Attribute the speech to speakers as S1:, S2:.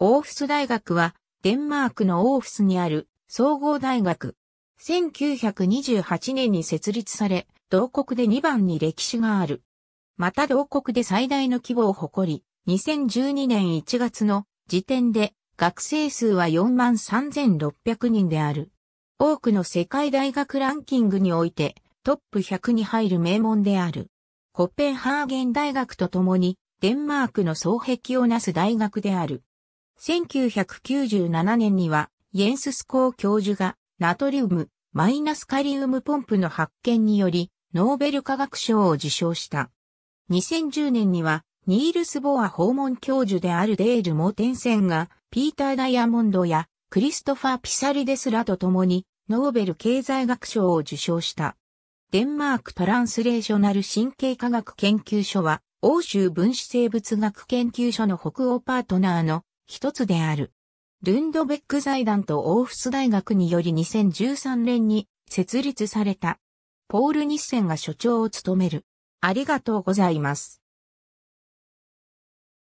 S1: オーフス大学は、デンマークのオーフス
S2: にある総合大学。1928年に設立され、同国で2番に歴史がある。また同国で最大の規模を誇り、2012年1月の時点で学生数は43,600人である。多くの世界大学ランキングにおいてトップ100に入る名門である。コペンハーゲン大学とともにデンマークの双壁をなす大学である。1997年には、イェンススコー教授が、ナトリウム、マイナスカリウムポンプの発見により、ノーベル化学賞を受賞した。2010年には、ニールス・ボア訪問教授であるデール・モーテンセンが、ピーター・ダイヤモンドやクリストファー・ピサリデスらと共に、ノーベル経済学賞を受賞した。デンマーク・トランスレーショナル神経科学研究所は、欧州分子生物学研究所の北欧パートナーの一つである。ルンドベック財団とオーフス大学により2013年に設立された。ポール・ニッセン
S1: が所長を務める。ありがとうございます。